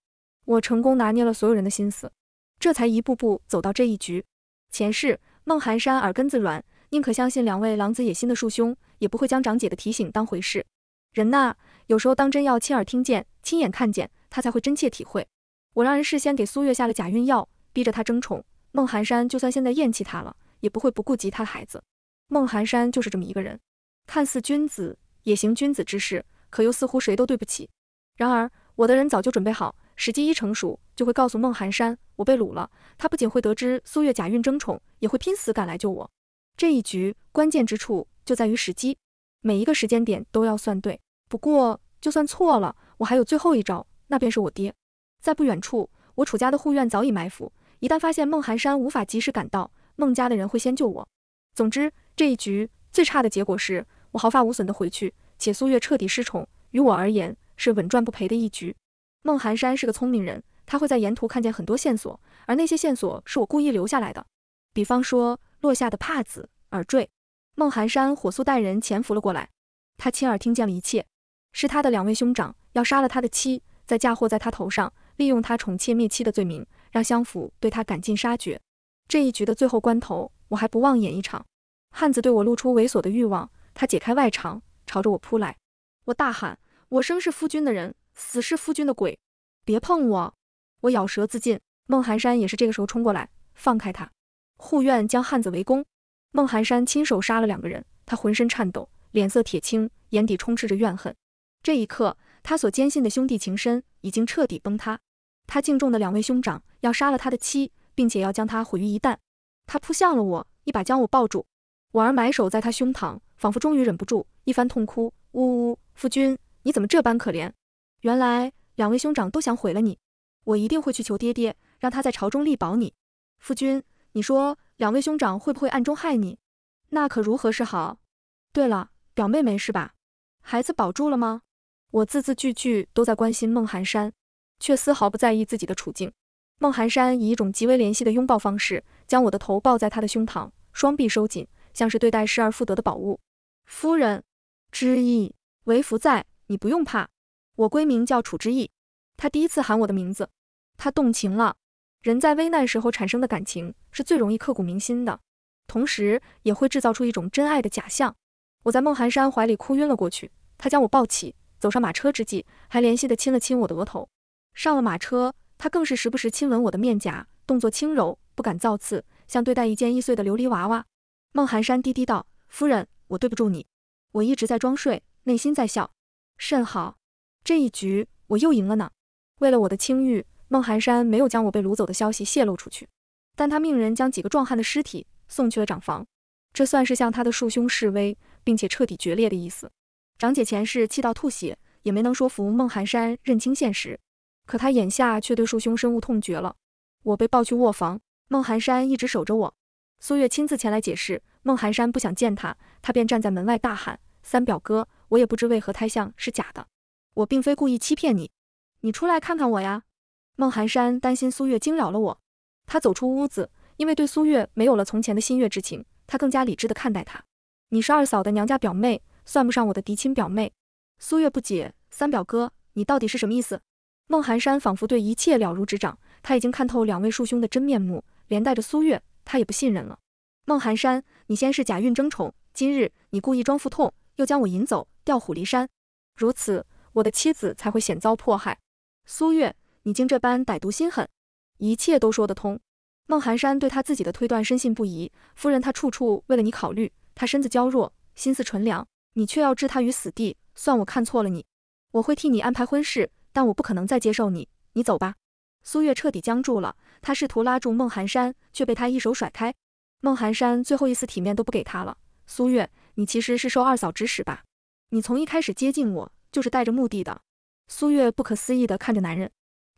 我成功拿捏了所有人的心思，这才一步步走到这一局。前世孟寒山耳根子软。宁可相信两位狼子野心的庶兄，也不会将长姐的提醒当回事。人呐，有时候当真要亲耳听见、亲眼看见，他才会真切体会。我让人事先给苏月下了假孕药，逼着她争宠。孟寒山就算现在厌弃她了，也不会不顾及她的孩子。孟寒山就是这么一个人，看似君子，也行君子之事，可又似乎谁都对不起。然而我的人早就准备好，时机一成熟，就会告诉孟寒山我被掳了。他不仅会得知苏月假孕争宠，也会拼死赶来救我。这一局关键之处就在于时机，每一个时间点都要算对。不过就算错了，我还有最后一招，那便是我爹，在不远处，我楚家的护院早已埋伏，一旦发现孟寒山无法及时赶到，孟家的人会先救我。总之，这一局最差的结果是我毫发无损的回去，且苏月彻底失宠，于我而言是稳赚不赔的一局。孟寒山是个聪明人，他会在沿途看见很多线索，而那些线索是我故意留下来的，比方说。落下的帕子、耳坠，孟寒山火速带人潜伏了过来。他亲耳听见了一切，是他的两位兄长要杀了他的妻，再嫁祸在他头上，利用他宠妾灭妻的罪名，让相府对他赶尽杀绝。这一局的最后关头，我还不忘演一场。汉子对我露出猥琐的欲望，他解开外裳，朝着我扑来。我大喊：“我生是夫君的人，死是夫君的鬼，别碰我！”我咬舌自尽。孟寒山也是这个时候冲过来，放开他。护院将汉子围攻，孟寒山亲手杀了两个人，他浑身颤抖，脸色铁青，眼底充斥着怨恨。这一刻，他所坚信的兄弟情深已经彻底崩塌。他敬重的两位兄长要杀了他的妻，并且要将他毁于一旦。他扑向了我，一把将我抱住。婉儿埋首在他胸膛，仿佛终于忍不住，一番痛哭，呜呜，夫君，你怎么这般可怜？原来两位兄长都想毁了你，我一定会去求爹爹，让他在朝中力保你，夫君。你说两位兄长会不会暗中害你？那可如何是好？对了，表妹没事吧？孩子保住了吗？我字字句句都在关心孟寒山，却丝毫不在意自己的处境。孟寒山以一种极为怜惜的拥抱方式，将我的头抱在他的胸膛，双臂收紧，像是对待失而复得的宝物。夫人，知意，为夫在，你不用怕。我闺名叫楚之意，他第一次喊我的名字，他动情了。人在危难时候产生的感情是最容易刻骨铭心的，同时也会制造出一种真爱的假象。我在孟寒山怀里哭晕了过去，他将我抱起，走上马车之际，还怜惜地亲了亲我的额头。上了马车，他更是时不时亲吻我的面颊，动作轻柔，不敢造次，像对待一件易碎的琉璃娃娃。孟寒山低低道：“夫人，我对不住你，我一直在装睡，内心在笑，甚好，这一局我又赢了呢。为了我的清誉。”孟寒山没有将我被掳走的消息泄露出去，但他命人将几个壮汉的尸体送去了长房，这算是向他的庶兄示威，并且彻底决裂的意思。长姐前世气到吐血，也没能说服孟寒山认清现实，可他眼下却对庶兄深恶痛绝了。我被抱去卧房，孟寒山一直守着我。苏月亲自前来解释，孟寒山不想见他，他便站在门外大喊：“三表哥，我也不知为何胎像是假的，我并非故意欺骗你，你出来看看我呀。”孟寒山担心苏月惊扰了我，他走出屋子，因为对苏月没有了从前的心悦之情，他更加理智地看待她。你是二嫂的娘家表妹，算不上我的嫡亲表妹。苏月不解，三表哥，你到底是什么意思？孟寒山仿佛对一切了如指掌，他已经看透两位庶兄的真面目，连带着苏月，他也不信任了。孟寒山，你先是假孕争宠，今日你故意装腹痛，又将我引走，调虎离山，如此我的妻子才会险遭迫害。苏月。你竟这般歹毒心狠，一切都说得通。孟寒山对他自己的推断深信不疑。夫人，他处处为了你考虑，他身子娇弱，心思纯良，你却要置他于死地，算我看错了你。我会替你安排婚事，但我不可能再接受你。你走吧。苏月彻底僵住了，她试图拉住孟寒山，却被他一手甩开。孟寒山最后一丝体面都不给他了。苏月，你其实是受二嫂指使吧？你从一开始接近我，就是带着目的的。苏月不可思议地看着男人。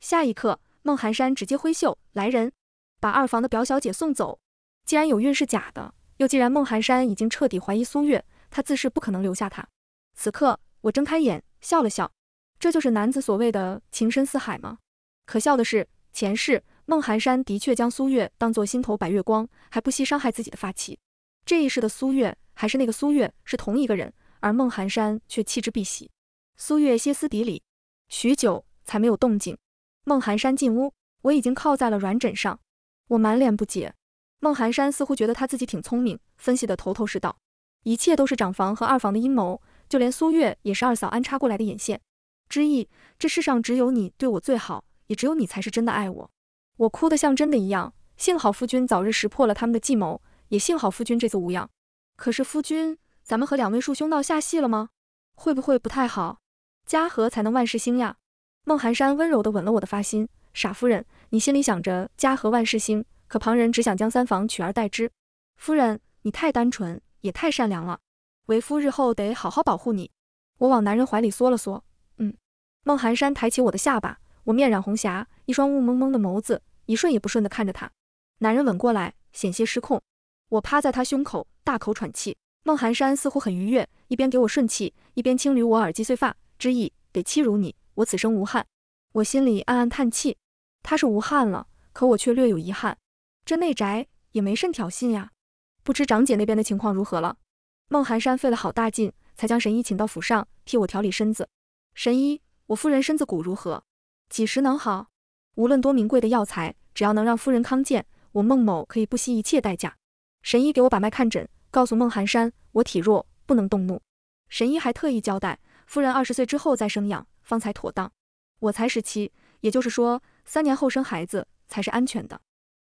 下一刻，孟寒山直接挥袖，来人，把二房的表小姐送走。既然有孕是假的，又既然孟寒山已经彻底怀疑苏月，他自是不可能留下她。此刻，我睁开眼，笑了笑，这就是男子所谓的情深似海吗？可笑的是，前世孟寒山的确将苏月当作心头白月光，还不惜伤害自己的发妻。这一世的苏月还是那个苏月，是同一个人，而孟寒山却弃之必喜。苏月歇斯底里，许久才没有动静。孟寒山进屋，我已经靠在了软枕上，我满脸不解。孟寒山似乎觉得他自己挺聪明，分析的头头是道，一切都是长房和二房的阴谋，就连苏月也是二嫂安插过来的眼线。知意，这世上只有你对我最好，也只有你才是真的爱我。我哭得像真的一样，幸好夫君早日识破了他们的计谋，也幸好夫君这次无恙。可是夫君，咱们和两位庶兄闹下戏了吗？会不会不太好？家和才能万事兴呀。孟寒山温柔地吻了我的发心，傻夫人，你心里想着家和万事兴，可旁人只想将三房取而代之。夫人，你太单纯，也太善良了，为夫日后得好好保护你。我往男人怀里缩了缩，嗯。孟寒山抬起我的下巴，我面染红霞，一双雾蒙蒙的眸子一瞬也不瞬的看着他。男人吻过来，险些失控。我趴在他胸口，大口喘气。孟寒山似乎很愉悦，一边给我顺气，一边轻捋我耳际碎发，之意得欺辱你。我此生无憾，我心里暗暗叹气。他是无憾了，可我却略有遗憾。这内宅也没甚挑衅呀。不知长姐那边的情况如何了？孟寒山费了好大劲，才将神医请到府上替我调理身子。神医，我夫人身子骨如何？几时能好？无论多名贵的药材，只要能让夫人康健，我孟某可以不惜一切代价。神医给我把脉看诊，告诉孟寒山，我体弱不能动怒。神医还特意交代，夫人二十岁之后再生养。方才妥当，我才十七，也就是说三年后生孩子才是安全的。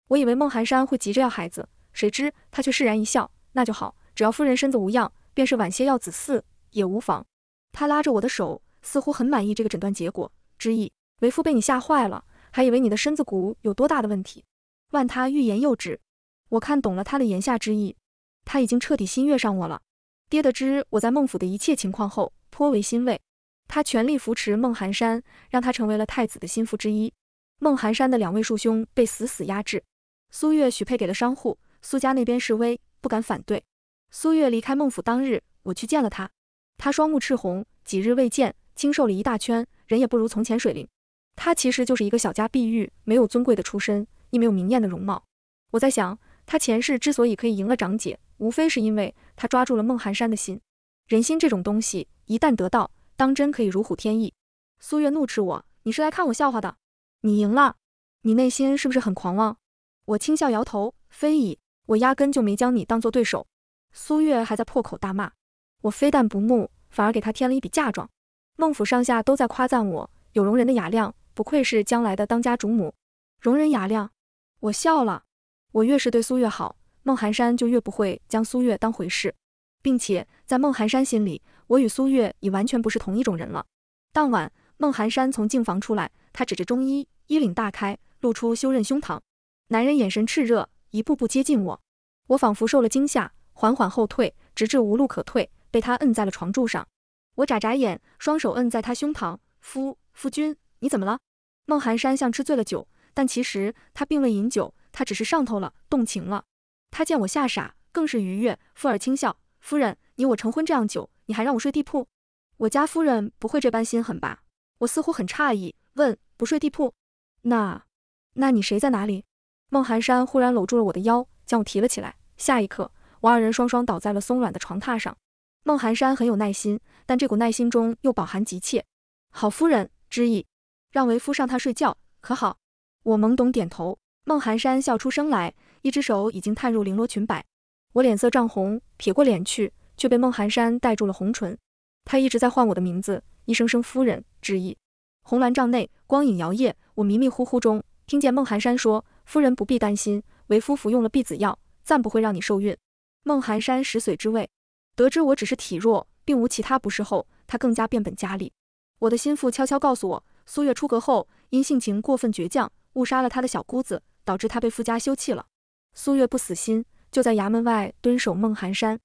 我以为孟寒山会急着要孩子，谁知他却释然一笑，那就好，只要夫人身子无恙，便是晚些要子嗣也无妨。他拉着我的手，似乎很满意这个诊断结果，之意为夫被你吓坏了，还以为你的身子骨有多大的问题。万他欲言又止，我看懂了他的言下之意，他已经彻底心悦上我了。爹得知我在孟府的一切情况后，颇为欣慰。他全力扶持孟寒山，让他成为了太子的心腹之一。孟寒山的两位庶兄被死死压制。苏月许配给了商户，苏家那边示威，不敢反对。苏月离开孟府当日，我去见了他。他双目赤红，几日未见，清瘦了一大圈，人也不如从前水灵。他其实就是一个小家碧玉，没有尊贵的出身，亦没有明艳的容貌。我在想，他前世之所以可以赢了长姐，无非是因为他抓住了孟寒山的心。人心这种东西，一旦得到。当真可以如虎添翼？苏月怒斥我：“你是来看我笑话的？你赢了，你内心是不是很狂妄？”我轻笑摇头：“非议，我压根就没将你当做对手。”苏月还在破口大骂，我非但不怒，反而给他添了一笔嫁妆。孟府上下都在夸赞我有容人的雅量，不愧是将来的当家主母。容人雅量，我笑了。我越是对苏月好，孟寒山就越不会将苏月当回事，并且在孟寒山心里。我与苏月已完全不是同一种人了。当晚，孟寒山从净房出来，他指着中衣，衣领大开，露出修刃胸膛。男人眼神炽热，一步步接近我。我仿佛受了惊吓，缓缓后退，直至无路可退，被他摁在了床柱上。我眨眨眼，双手摁在他胸膛。夫夫君，你怎么了？孟寒山像吃醉了酒，但其实他并未饮酒，他只是上头了，动情了。他见我吓傻，更是愉悦，附耳轻笑。夫人，你我成婚这样久。你还让我睡地铺？我家夫人不会这般心狠吧？我似乎很诧异，问：“不睡地铺，那……那你谁在哪里？”孟寒山忽然搂住了我的腰，将我提了起来。下一刻，我二人双双倒在了松软的床榻上。孟寒山很有耐心，但这股耐心中又饱含急切。好夫人之意，让为夫上榻睡觉，可好？我懵懂点头。孟寒山笑出声来，一只手已经探入绫罗裙摆。我脸色涨红，撇过脸去。却被孟寒山带住了红唇，他一直在唤我的名字，一声声“夫人”之意。红鸾帐内光影摇曳，我迷迷糊糊中听见孟寒山说：“夫人不必担心，为夫服用了避子药，暂不会让你受孕。”孟寒山食髓之味，得知我只是体弱，并无其他不适后，他更加变本加厉。我的心腹悄悄告诉我，苏月出阁后因性情过分倔强，误杀了他的小姑子，导致他被富家休弃了。苏月不死心，就在衙门外蹲守孟寒山。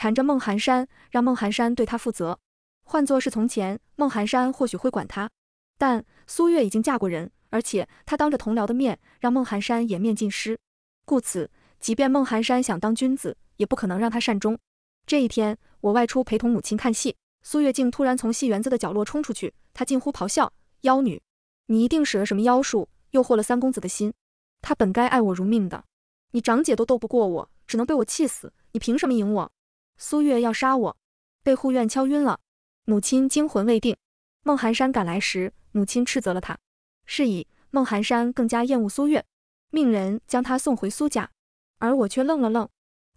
缠着孟寒山，让孟寒山对他负责。换作是从前，孟寒山或许会管他，但苏月已经嫁过人，而且他当着同僚的面让孟寒山颜面尽失，故此，即便孟寒山想当君子，也不可能让他善终。这一天，我外出陪同母亲看戏，苏月竟突然从戏园子的角落冲出去，她近乎咆哮：“妖女，你一定使了什么妖术，诱惑了三公子的心。他本该爱我如命的，你长姐都斗不过我，只能被我气死，你凭什么赢我？”苏月要杀我，被护院敲晕了。母亲惊魂未定。孟寒山赶来时，母亲斥责了他，是以孟寒山更加厌恶苏月，命人将他送回苏家。而我却愣了愣。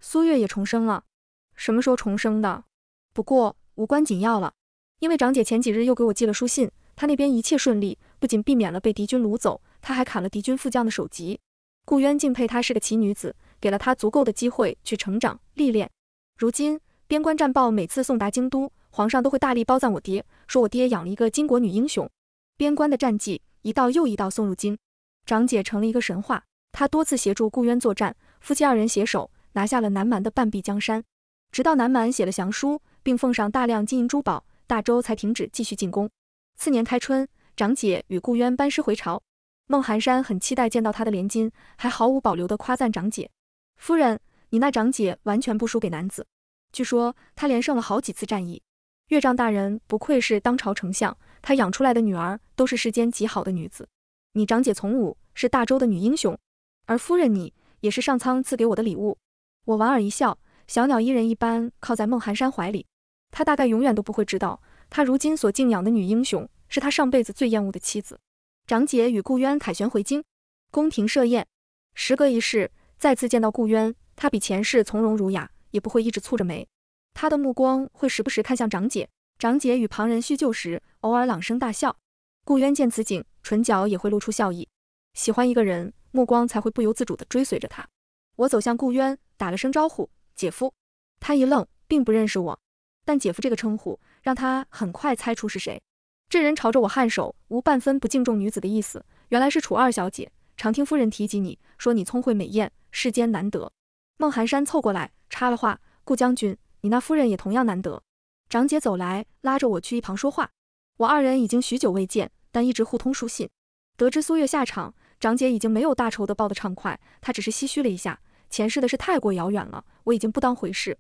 苏月也重生了，什么时候重生的？不过无关紧要了，因为长姐前几日又给我寄了书信，她那边一切顺利，不仅避免了被敌军掳走，她还砍了敌军副将的首级。顾渊敬佩她是个奇女子，给了她足够的机会去成长历练。如今边关战报每次送达京都，皇上都会大力褒赞我爹，说我爹养了一个巾帼女英雄。边关的战绩一道又一道送入京，长姐成了一个神话。她多次协助顾渊作战，夫妻二人携手拿下了南蛮的半壁江山。直到南蛮写了降书，并奉上大量金银珠宝，大周才停止继续进攻。次年开春，长姐与顾渊班师回朝，孟寒山很期待见到他的连襟，还毫无保留地夸赞长姐夫人。你那长姐完全不输给男子，据说她连胜了好几次战役。岳丈大人不愧是当朝丞相，他养出来的女儿都是世间极好的女子。你长姐从武是大周的女英雄，而夫人你也是上苍赐给我的礼物。我莞尔一笑，小鸟依人一般靠在孟寒山怀里。他大概永远都不会知道，他如今所敬仰的女英雄是他上辈子最厌恶的妻子。长姐与顾渊凯旋回京，宫廷设宴，时隔一世再次见到顾渊。他比前世从容儒雅，也不会一直蹙着眉。他的目光会时不时看向长姐，长姐与旁人叙旧时，偶尔朗声大笑。顾渊见此景，唇角也会露出笑意。喜欢一个人，目光才会不由自主地追随着他。我走向顾渊，打了声招呼：“姐夫。”他一愣，并不认识我，但“姐夫”这个称呼让他很快猜出是谁。这人朝着我颔首，无半分不敬重女子的意思。原来是楚二小姐，常听夫人提及你，说你聪慧美艳，世间难得。孟寒山凑过来插了话：“顾将军，你那夫人也同样难得。”长姐走来，拉着我去一旁说话。我二人已经许久未见，但一直互通书信。得知苏月下场，长姐已经没有大仇的报的畅快，她只是唏嘘了一下。前世的事太过遥远了，我已经不当回事。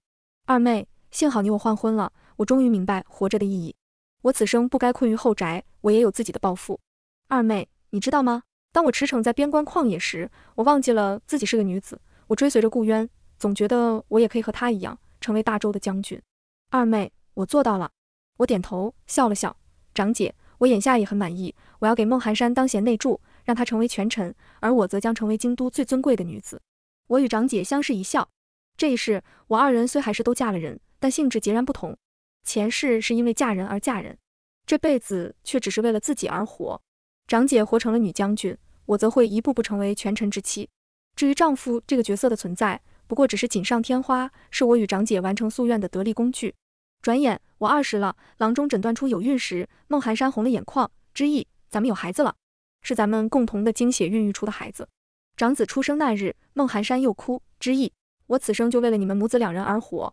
二妹，幸好你我换婚了，我终于明白活着的意义。我此生不该困于后宅，我也有自己的抱负。二妹，你知道吗？当我驰骋在边关旷野时，我忘记了自己是个女子。我追随着顾渊，总觉得我也可以和他一样，成为大周的将军。二妹，我做到了。我点头笑了笑。长姐，我眼下也很满意。我要给孟寒山当贤内助，让他成为权臣，而我则将成为京都最尊贵的女子。我与长姐相视一笑。这一世，我二人虽还是都嫁了人，但性质截然不同。前世是因为嫁人而嫁人，这辈子却只是为了自己而活。长姐活成了女将军，我则会一步步成为权臣之妻。至于丈夫这个角色的存在，不过只是锦上添花，是我与长姐完成夙愿的得力工具。转眼我二十了，郎中诊断出有孕时，孟寒山红了眼眶，之意，咱们有孩子了，是咱们共同的精血孕育出的孩子。长子出生那日，孟寒山又哭，之意，我此生就为了你们母子两人而活。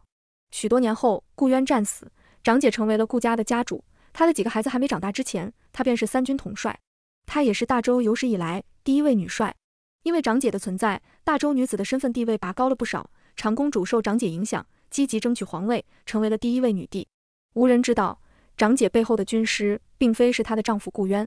许多年后，顾渊战死，长姐成为了顾家的家主。她的几个孩子还没长大之前，她便是三军统帅，她也是大周有史以来第一位女帅。因为长姐的存在，大周女子的身份地位拔高了不少。长公主受长姐影响，积极争取皇位，成为了第一位女帝。无人知道，长姐背后的军师并非是她的丈夫顾渊，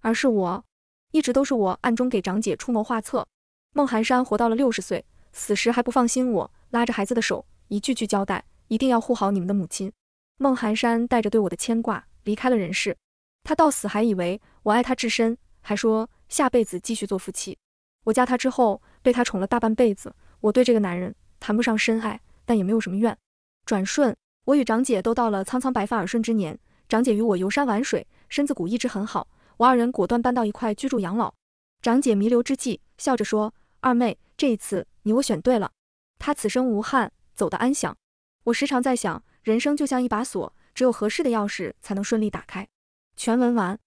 而是我。一直都是我暗中给长姐出谋划策。孟寒山活到了六十岁，死时还不放心我，拉着孩子的手，一句句交代，一定要护好你们的母亲。孟寒山带着对我的牵挂离开了人世。他到死还以为我爱他至深，还说下辈子继续做夫妻。我嫁他之后，被他宠了大半辈子。我对这个男人谈不上深爱，但也没有什么怨。转瞬，我与长姐都到了苍苍白发耳顺之年。长姐与我游山玩水，身子骨一直很好。我二人果断搬到一块居住养老。长姐弥留之际，笑着说：“二妹，这一次你我选对了，她此生无憾，走得安详。”我时常在想，人生就像一把锁，只有合适的钥匙才能顺利打开。全文完。